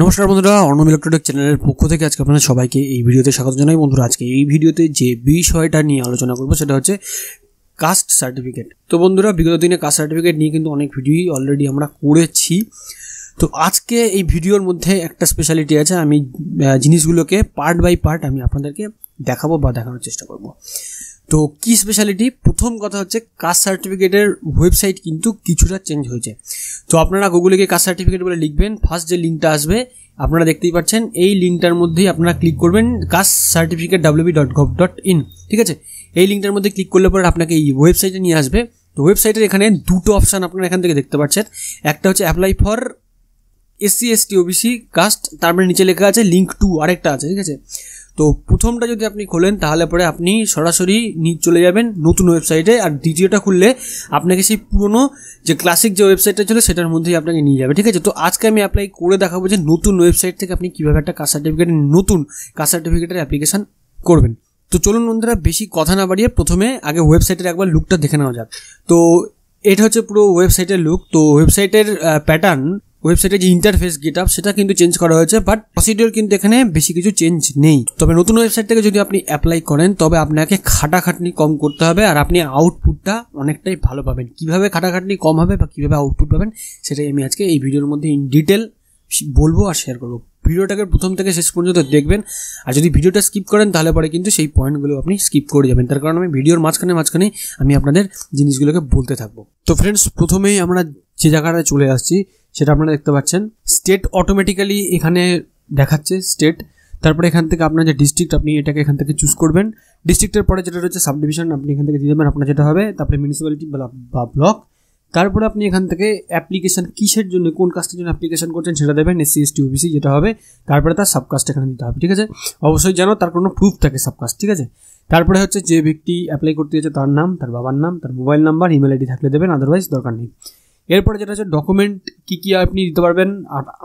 নমস্কার বন্ধুরা অর্ণব ইলেকট্রনিক চ্যানেলের পক্ষ থেকে আজকে আপনাদের সবাইকে এই ভিডিওতে স্বাগত জানাই বন্ধুরা আজকে এই ভিডিওতে যে বিষয়টা নিয়ে আলোচনা করবো সেটা হচ্ছে কাস্ট সার্টিফিকেট তো বন্ধুরা বিগত দিনে কাস্ট সার্টিফিকেট নিয়ে কিন্তু অনেক ভিডিওই অলরেডি আমরা করেছি তো আজকে এই ভিডিওর মধ্যে একটা স্পেশালিটি আছে আমি জিনিসগুলোকে পার্ট বাই পার্ট আমি আপনাদেরকে দেখাবো বা দেখানোর চেষ্টা করবো তো কি স্পেশালিটি প্রথম কথা হচ্ছে কাস্ট সার্টিফিকেটের ওয়েবসাইট কিন্তু কিছুটা চেঞ্জ হয়েছে তো আপনারা গুগলে গিয়ে কাস্ট সার্টিফিকেট বলে লিখবেন ফার্স্ট যে লিঙ্কটা আসবে আপনারা দেখতেই পাচ্ছেন এই লিঙ্কটার মধ্যেই আপনারা ক্লিক করবেন caste certificate WB dot gov dot in ঠিক আছে এই লিঙ্কটার মধ্যে ক্লিক করলে পরে আপনাকে এই ওয়েবসাইটে নিয়ে আসবে তো ওয়েবসাইটের এখানে দুটো অপশান আপনারা এখান থেকে দেখতে পাচ্ছেন একটা হচ্ছে apply for SC ST OBC caste তারপরে নিচে লেখা আছে লিঙ্ক টু আরেকটা আছে ঠিক আছে তো প্রথমটা যদি আপনি খোলেন তাহলে পরে আপনি সরাসরি নিয়ে চলে যাবেন নতুন ওয়েবসাইটে আর দ্বিতীয়টা খুললে আপনাকে সেই পুরনো যে ক্লাসিক যে ওয়েবসাইটটা ছিল সেটার মধ্যেই আপনাকে নিয়ে যাবে ঠিক আছে তো আজকে আমি অ্যাপ্লাই করে দেখাবো যে নতুন ওয়েবসাইট থেকে আপনি কীভাবে একটা কাস্ট সার্টিফিকেট নতুন কাস্ট সার্টিফিকেটের অ্যাপ্লিকেশান করবেন তো চলুন বন্ধুরা বেশি কথা না বাড়িয়ে প্রথমে আগে ওয়েবসাইটের একবার লুকটা দেখে নেওয়া যাক তো এটা হচ্ছে পুরো ওয়েবসাইটের লুক তো ওয়েবসাইটের প্যাটার্ন ওয়েবসাইটে যে ইন্টারফেস গেট আপ সেটা কিন্তু চেঞ্জ করা হয়েছে বাট প্রসিডিওর কিন্তু এখানে বেশি কিছু চেঞ্জ নেই তবে নতুন ওয়েবসাইট থেকে যদি আপনি অ্যাপ্লাই করেন তবে আপনাকে খাটাখাটনি কম করতে হবে আর আপনি আউটপুটটা অনেকটাই ভালো পাবেন কীভাবে খাটাখাটনি কম হবে বা কীভাবে আউটপুট পাবেন সেটাই আমি আজকে এই ভিডিওর মধ্যে ইন ডিটেল বলবো আর শেয়ার করবো ভিডিওটাকে প্রথম থেকে শেষ পর্যন্ত দেখবেন আর যদি ভিডিওটা স্কিপ করেন তাহলে পরে কিন্তু সেই পয়েন্টগুলো আপনি স্কিপ করে যাবেন তার কারণ আমি ভিডিওর মাঝখানে মাঝখানে আমি আপনাদের জিনিসগুলোকে বলতে থাকবো তো ফ্রেন্ডস প্রথমেই আমরা যে জায়গাটায় চলে আসছি সেটা আপনারা দেখতে পাচ্ছেন স্টেট অটোমেটিক্যালি এখানে দেখাচ্ছে স্টেট তারপরে এখান থেকে আপনার যে ডিস্ট্রিক্ট আপনি এটাকে এখান থেকে চুজ করবেন ডিস্ট্রিক্টের পরে যেটা রয়েছে সাব ডিভিশন আপনি এখান থেকে দিয়ে দেবেন আপনার যেটা হবে তারপরে মিউনিসিপ্যালিটি বা ব্লক তারপরে আপনি এখান থেকে অ্যাপ্লিকেশান কিসের জন্য কোন কাজটার জন্য অ্যাপ্লিকেশান করছেন সেটা দেবেন এসসি এসটি ওবিসি যেটা হবে তারপরে তার সাবকাস্ট এখানে দিতে হবে ঠিক আছে অবশ্যই যেন তার কোনো প্রুফ থাকে সাবকাস্ট ঠিক আছে তারপরে হচ্ছে যে ব্যক্তি অ্যাপ্লাই করতে যাচ্ছে তার নাম তার বাবার নাম তার মোবাইল নাম্বার ইমেল আইডি থাকলে দেবেন আদারওয়াইজ দরকার নেই এরপরে যেটা হচ্ছে ডকুমেন্ট কী কী আপনি দিতে পারবেন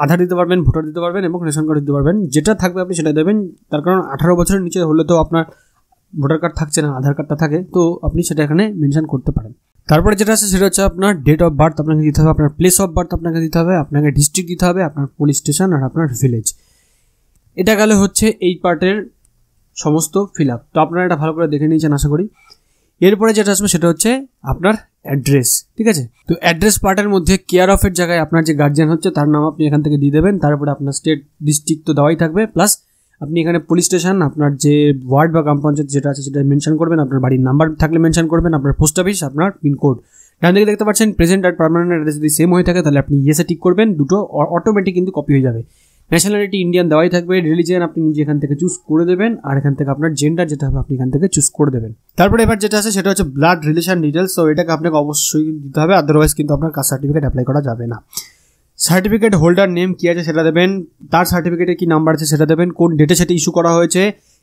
আধার দিতে পারবেন ভোটার দিতে পারবেন এবং রেশন কার্ড দিতে পারবেন যেটা থাকবে আপনি সেটা দেবেন তার কারণ আঠারো বছরের নিচে হলে তো আপনার ভোটার কার্ড থাকছে না আধার কার্ডটা থাকে তো আপনি সেটা এখানে মেনশন করতে পারেন তারপরে যেটা আছে সেটা হচ্ছে আপনার ডেট অফ বার্থ আপনাকে দিতে হবে আপনার প্লেস অফ বার্থ আপনাকে দিতে হবে আপনাকে ডিস্ট্রিক্ট দিতে হবে আপনার পুলিশ স্টেশন আর আপনার ভিলেজ এটা গেলে হচ্ছে এই পার্টের সমস্ত ফিল আপ তো আপনারা এটা ভালো করে দেখে নিয়েছেন আশা করি এরপরে যেটা আসবে সেটা হচ্ছে আপনার অ্যাড্রেস ঠিক আছে তো অ্যাড্রেস পার্টের মধ্যে কেয়ার অফের জায়গায় আপনার যে গার্জিয়ান হচ্ছে তার নাম আপনি এখান থেকে দিয়ে দেবেন তারপরে আপনার স্টেট ডিস্ট্রিক্ট তো দেওয়াই থাকবে প্লাস আপনি এখানে পুলিশ স্টেশন আপনার যে ওয়ার্ড বা গ্রাম পঞ্চায়েত যেটা আছে সেটা মেনশন করবেন আপনার বাড়ির নাম্বার থাকলে মেনশন করবেন আপনার পোস্ট অফিস আপনার পিনকোড ডান দিকে দেখতে পাচ্ছেন প্রেজেন্ট আর পার্মানেন্ট অ্যাড্রেস যদি সেম হয়ে থাকে তাহলে আপনি ইয়েসে টিক করবেন দুটো অটোমেটিক কিন্তু কপি হয়ে যাবে ন্যাশনালিটি ইন্ডিয়ান দেওয়াই থাকবে রিলিজিয়ান আপনি নিজে এখান থেকে চুজ করে দেবেন আর এখান থেকে আপনার জেন্ডার যেটা হবে আপনি এখান থেকে চুজ করে দেবেন তারপরে এবার যেটা আছে সেটা হচ্ছে ব্লাড রিলেশন ডিটেলস তো এটাকে আপনাকে অবশ্যই দিতে হবে আদারওয়াইজ কিন্তু আপনার কাস্ট সার্টিফিকেট অ্যাপ্লাই করা যাবে না সার্টিফিকেট হোল্ডার নেম কী আছে সেটা দেবেন তার সার্টিফিকেটে কী নাম্বার আছে সেটা দেবেন কোন ডেটে সেটা ইস্যু করা হয়েছে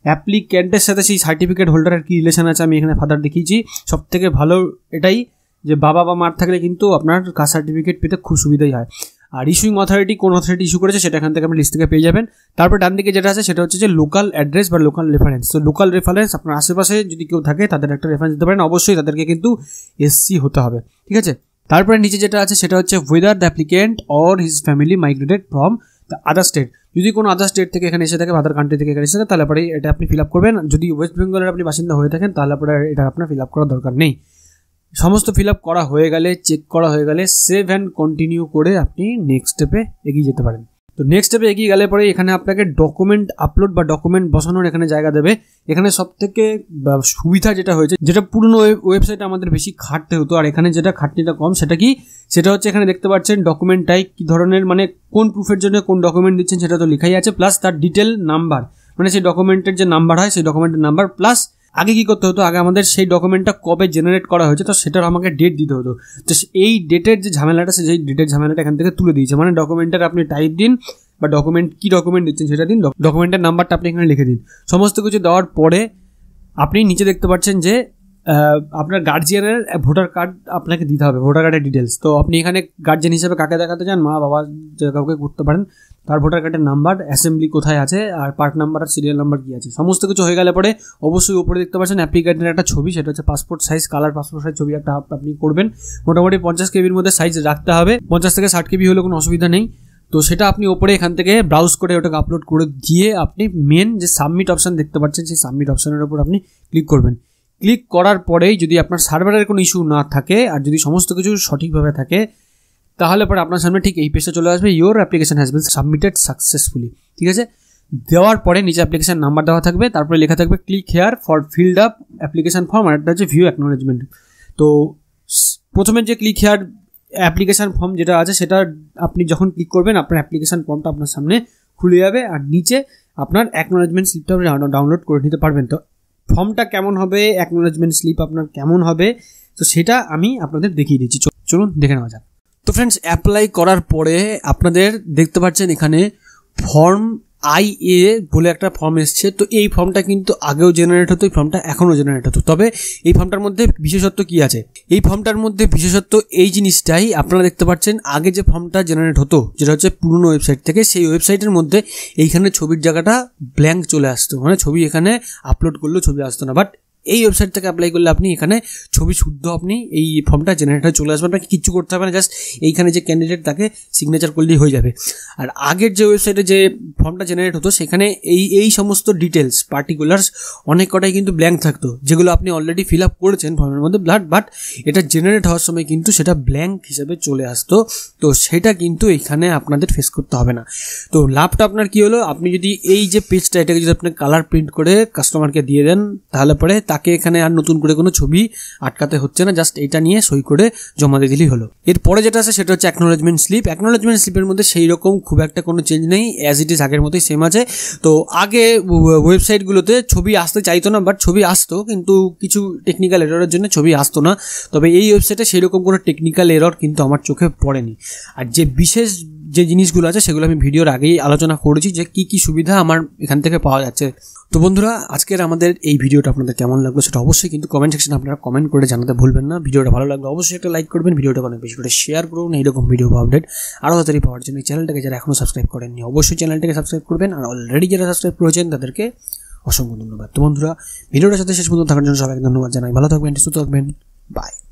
অ্যাপ্লিক্যান্টের সাথে সেই সার্টিফিকেট হোল্ডারের কী রিলেশন আছে আমি এখানে ফাদার দেখিয়েছি সব থেকে ভালো এটাই যে বাবা বা মার থাকলে কিন্তু আপনার কাস্ট সার্টিফিকেট পেতে খুব সুবিধাই হয় আর ইস্যুইং অথরিটি কোন অথরিটি ইস্যু করেছে সেটা এখান থেকে আপনি লিস্ট থেকে পেয়ে যাবেন তারপর ডান দিকে যেটা আছে সেটা হচ্ছে যে লোকাল অ্যাড্রেস বা লোকাল রেফারেন্স তো লোকাল রেফারেন্স আপনার আশেপাশে যদি কেউ থাকে তাদের একটা রেফারেন্স দিতে পারেন অবশ্যই তাদেরকে কিন্তু এসসি হতে হবে ঠিক আছে তারপরে নিচে যেটা আছে সেটা হচ্ছে whether the applicant or his family migrated from the other state যদি কোনো আদার স্টেট থেকে এখানে এসে থাকে আদার কান্ট্রি থেকে এখানে এসে থাকে তাহলে পরে এটা আপনি ফিল আপ করবেন যদি ওয়েস্ট বেঙ্গলের আপনি বাসিন্দা হয়ে থাকেন তাহলে পরে এটা আপনার ফিল আপ করার দরকার নেই সমস্ত ফিল করা হয়ে গেলে চেক করা হয়ে গেলে সেভ অ্যান্ড কন্টিনিউ করে আপনি নেক্সট স্টেপে এগিয়ে যেতে পারেন তো নেক্সট স্টেপে এগিয়ে গেলে পরে এখানে আপনাকে ডকুমেন্ট আপলোড বা ডকুমেন্ট বসানোর এখানে জায়গা দেবে এখানে সব থেকে সুবিধা যেটা হয়েছে যেটা পুরনো ওয়েবসাইট আমাদের বেশি খাটতে হতো আর এখানে যেটা খাটনিটা কম সেটা কি সেটা হচ্ছে এখানে দেখতে পাচ্ছেন ডকুমেন্টটাই কি কী ধরনের মানে কোন প্রুফের জন্য কোন ডকুমেন্ট দিচ্ছেন সেটা তো লেখাই আছে প্লাস তার ডিটেল নাম্বার মানে সেই ডকুমেন্টের যে নাম্বার হয় সেই ডকুমেন্টের নাম্বার প্লাস আগে কি করতে হতো আগে আমাদের সেই ডকুমেন্টটা কবে জেনারেট করা হয়েছে তো সেটার আমাকে ডেট দিতে হতো তো এই ডেটের যে ঝামেলাটা সেই ডেটের ঝামেলাটা এখান থেকে তুলে দিয়েছে মানে ডকুমেন্টের আপনি টাইপ দিন বা ডকুমেন্ট কী ডকুমেন্ট দিচ্ছেন সেটা দিন ডকুমেন্টের নাম্বারটা আপনি এখানে লিখে দিন সমস্ত কিছু দেওয়ার পরে আপনি নিচে দেখতে পাচ্ছেন যে আপনার গার্জিয়ানের ভোটার কার্ড আপনাকে দিতে হবে ভোটার কার্ডের ডিটেলস তো আপনি এখানে গার্জিয়ান হিসেবে কাকে দেখাতে চান মা বাবা যে কাউকে করতে পারেন তার ভোটার কার্ডের নাম্বার অ্যাসেম্বলি কোথায় আছে আর পার্ট নাম্বার আর সিরিয়াল নাম্বার কী আছে সমস্ত কিছু হয়ে গেলে পরে অবশ্যই উপরে দেখতে পাচ্ছেন অ্যাপ্লিকেটের একটা ছবি সেটা হচ্ছে passport size colour passport size ছবি একটা আপনি করবেন মোটামুটি পঞ্চাশ কেবির মধ্যে সাইজ রাখতে হবে পঞ্চাশ থেকে ষাট কেবি হলে কোনো অসুবিধা নেই তো সেটা আপনি ওপরে এখান থেকে ব্রাউজ করে ওটাকে আপলোড করে দিয়ে আপনি মেন যে সাবমিট অপশান দেখতে পাচ্ছেন সেই সাবমিট অপশানের ওপর আপনি ক্লিক করবেন ক্লিক করার পরেই যদি আপনার সার্ভারের কোনো ইস্যু না থাকে আর যদি সমস্ত কিছু সঠিকভাবে থাকে তাহলে পরে আপনার সামনে ঠিক এই পেজটা চলে আসবে your application has been submitted successfully ঠিক আছে দেওয়ার পরে নিচে অ্যাপ্লিকেশান নাম্বার দেওয়া থাকবে তারপরে লেখা থাকবে click here for filled up application form আর হচ্ছে ভিউ অ্যাকনোলেজমেন্ট তো প্রথমে যে ক্লিক হেয়ার অ্যাপ্লিকেশান ফর্ম যেটা আছে সেটা আপনি যখন ক্লিক করবেন আপনার অ্যাপ্লিকেশান ফর্মটা আপনার সামনে খুলে যাবে আর নিচে আপনার অ্যাকনোলেজমেন্ট স্লিপটা আপনি ডাউনলোড করে নিতে পারবেন তো ফর্মটা কেমন হবে অ্যাকনোলেজমেন্ট স্লিপ আপনার কেমন হবে তো সেটা আমি আপনাদের দেখিয়ে দিচ্ছি চলুন দেখে নেওয়া যাক তো ফ্রেন্ডস অ্যাপ্লাই করার পরে আপনাদের দেখতে পাচ্ছেন এখানে ফর্ম আই এ বলে একটা ফর্ম এসছে তো এই ফর্মটা কিন্তু আগেও জেনারেট হতো এই ফর্মটা এখনও জেনারেট হতো তবে এই ফর্মটার মধ্যে বিশেষত্ব কি আছে এই ফর্মটার মধ্যে বিশেষত্ব এই জিনিসটাই আপনারা দেখতে পাচ্ছেন আগে যে ফর্মটা জেনারেট হতো যেটা হচ্ছে পুরনো ওয়েবসাইট থেকে সেই ওয়েবসাইটের মধ্যে এইখানে ছবির জায়গাটা ব্ল্যাঙ্ক চলে আসতো মানে ছবি এখানে আপলোড করলেও ছবি আসতো না বাট এই ওয়েবসাইট থেকে অ্যাপ্লাই করলে আপনি এখানে ছবি শুদ্ধ আপনি এই ফর্মটা জেনারেটর চলে আসবে আপনাকে কিচ্ছু করতে হবে না জাস্ট এইখানে যে ক্যান্ডিডেট তাকে সিগনেচার করলেই হয়ে যাবে আর আগের যে ওয়েবসাইটে যে ফর্মটা জেনারেট হতো সেখানে এই এই সমস্ত ডিটেলস পার্টিকুলার্স অনেক কটাই কিন্তু ব্ল্যাঙ্ক থাকতো যেগুলো আপনি অলরেডি ফিল আপ করেছেন ফর্মের মধ্যে ব্লাড বাট এটা জেনারেট হওয়ার সময় কিন্তু সেটা ব্ল্যাঙ্ক হিসেবে চলে আসতো তো সেটা কিন্তু এখানে আপনাদের ফেস করতে হবে না তো লাভটা আপনার কী হলো আপনি যদি এই যে পেজটা এটাকে যদি আপনি কালার প্রিন্ট করে কাস্টমারকে দিয়ে দেন তাহলে পরে তা তাকে এখানে আর নতুন করে কোনো ছবি আটকাতে হচ্ছে না জাস্ট এটা নিয়ে সই করে জমা দিয়ে দিলেই হলো এরপরে যেটা আছে সেটা হচ্ছে অ্যাকনোলেজমেন্ট স্লিপ অ্যাকনোলেজমেন্ট স্লিপের মধ্যে সেই রকম খুব একটা কোনো চেঞ্জ নেই অ্যাজ ইট ইজ আগের মতোই সেম আছে তো আগে ওয়েবসাইটগুলোতে ছবি আসতে চাইতো না বাট ছবি আসতো কিন্তু কিছু টেকনিক্যাল এররের জন্য ছবি আসতো না তবে এই ওয়েবসাইটে রকম কোনো টেকনিক্যাল এরর কিন্তু আমার চোখে পড়েনি আর যে বিশেষ যে জিনিসগুলো আছে সেগুলো আমি ভিডিওর আগেই আলোচনা করেছি যে কি কি সুবিধা আমার এখান থেকে পাওয়া যাচ্ছে তো বন্ধুরা আজকের আমাদের এই ভিডিওটা আপনাদের কেমন লাগলো সেটা অবশ্যই কিন্তু কমেন্ট সেকশনে আপনারা কমেন্ট করে জানাতে ভুলবেন না ভিডিওটা ভালো লাগলো অবশ্যই একটা লাইক করবেন ভিডিওটা অনেক বেশি করে শেয়ার করুন এইরকম ভিডিও আপডেট আরও তাড়াতাড়ি পাওয়ার জন্য চ্যানেলটাকে যারা এখনও সাবস্ক্রাইব করেননি অবশ্যই চ্যানেলটাকে সাবস্ক্রাইব করবেন আর অলরেডি যারা সাবস্ক্রাইব করেছেন তাদেরকে অসংখ্য ধন্যবাদ তো বন্ধুরা ভিডিওটার সাথে শেষ পর্যন্ত থাকার জন্য সবাইকে ধন্যবাদ জানাই ভালো থাকবেন সুস্থ থাকবেন বাই